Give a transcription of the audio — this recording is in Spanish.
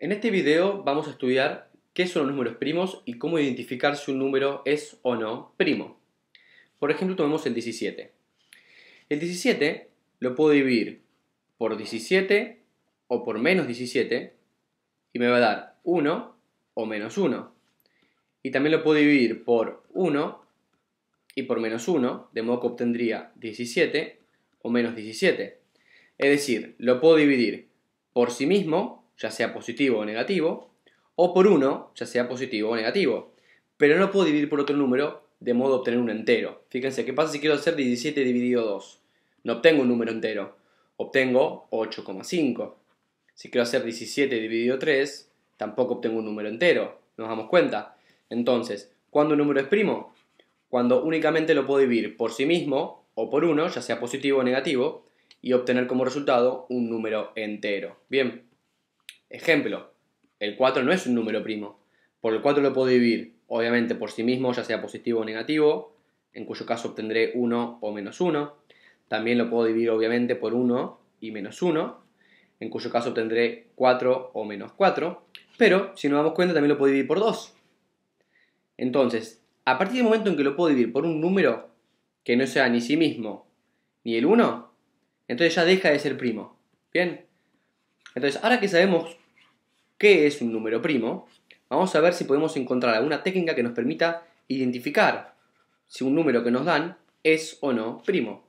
En este video vamos a estudiar qué son los números primos y cómo identificar si un número es o no primo. Por ejemplo, tomemos el 17. El 17 lo puedo dividir por 17 o por menos 17 y me va a dar 1 o menos 1. Y también lo puedo dividir por 1 y por menos 1, de modo que obtendría 17 o menos 17. Es decir, lo puedo dividir por sí mismo ya sea positivo o negativo, o por 1, ya sea positivo o negativo. Pero no puedo dividir por otro número de modo de obtener un entero. Fíjense, ¿qué pasa si quiero hacer 17 dividido 2? No obtengo un número entero, obtengo 8,5. Si quiero hacer 17 dividido 3, tampoco obtengo un número entero, nos damos cuenta. Entonces, ¿cuándo un número es primo? Cuando únicamente lo puedo dividir por sí mismo o por uno, ya sea positivo o negativo, y obtener como resultado un número entero. Bien. Ejemplo, el 4 no es un número primo, por el 4 lo puedo dividir, obviamente, por sí mismo, ya sea positivo o negativo, en cuyo caso obtendré 1 o menos 1. También lo puedo dividir, obviamente, por 1 y menos 1, en cuyo caso obtendré 4 o menos 4. Pero, si nos damos cuenta, también lo puedo dividir por 2. Entonces, a partir del momento en que lo puedo dividir por un número que no sea ni sí mismo ni el 1, entonces ya deja de ser primo. ¿Bien? Entonces, ahora que sabemos qué es un número primo, vamos a ver si podemos encontrar alguna técnica que nos permita identificar si un número que nos dan es o no primo.